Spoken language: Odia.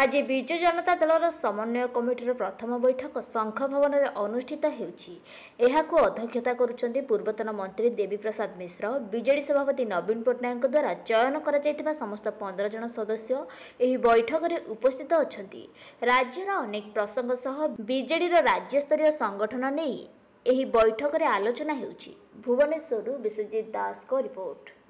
ଆଜି ବିଜୁ ଜନତା ଦଳର ସମନ୍ୱୟ କମିଟିର ପ୍ରଥମ ବୈଠକ ସଂଘ ଭବନରେ ଅନୁଷ୍ଠିତ ହେଉଛି ଏହାକୁ ଅଧ୍ୟକ୍ଷତା କରୁଛନ୍ତି ପୂର୍ବତନ ମନ୍ତ୍ରୀ ଦେବୀ ପ୍ରସାଦ ମିଶ୍ର ବିଜେଡି ସଭାପତି ନବୀନ ପଟ୍ଟନାୟକଙ୍କ ଦ୍ୱାରା ଚୟନ କରାଯାଇଥିବା ସମସ୍ତ ପନ୍ଦର ଜଣ ସଦସ୍ୟ ଏହି ବୈଠକରେ ଉପସ୍ଥିତ ଅଛନ୍ତି ରାଜ୍ୟର ଅନେକ ପ୍ରସଙ୍ଗ ସହ ବିଜେଡିର ରାଜ୍ୟସ୍ତରୀୟ ସଂଗଠନ ନେଇ ଏହି ବୈଠକରେ ଆଲୋଚନା ହେଉଛି ଭୁବନେଶ୍ୱରରୁ ବିଶ୍ୱଜିତ ଦାସଙ୍କ ରିପୋର୍ଟ